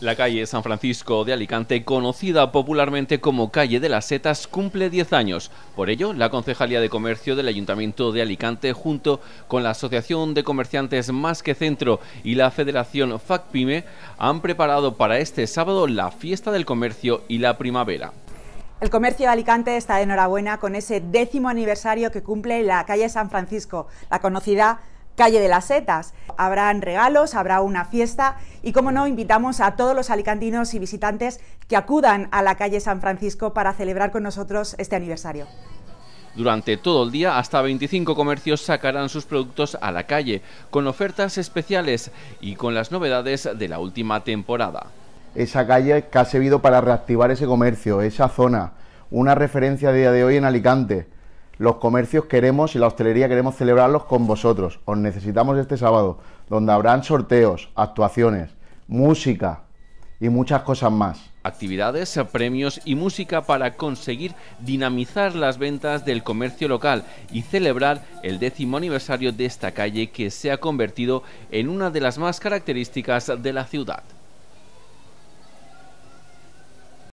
La calle San Francisco de Alicante, conocida popularmente como Calle de las Setas, cumple 10 años. Por ello, la Concejalía de Comercio del Ayuntamiento de Alicante, junto con la Asociación de Comerciantes Más que Centro y la Federación FACPIME, han preparado para este sábado la Fiesta del Comercio y la Primavera. El comercio de Alicante está de enhorabuena con ese décimo aniversario que cumple la calle San Francisco, la conocida Calle de las Setas. Habrán regalos, habrá una fiesta y, como no, invitamos a todos los alicantinos y visitantes que acudan a la calle San Francisco para celebrar con nosotros este aniversario. Durante todo el día, hasta 25 comercios sacarán sus productos a la calle, con ofertas especiales y con las novedades de la última temporada. Esa calle que ha servido para reactivar ese comercio, esa zona, una referencia día de hoy en Alicante los comercios queremos y la hostelería queremos celebrarlos con vosotros. Os necesitamos este sábado, donde habrán sorteos, actuaciones, música y muchas cosas más. Actividades, premios y música para conseguir dinamizar las ventas del comercio local y celebrar el décimo aniversario de esta calle que se ha convertido en una de las más características de la ciudad.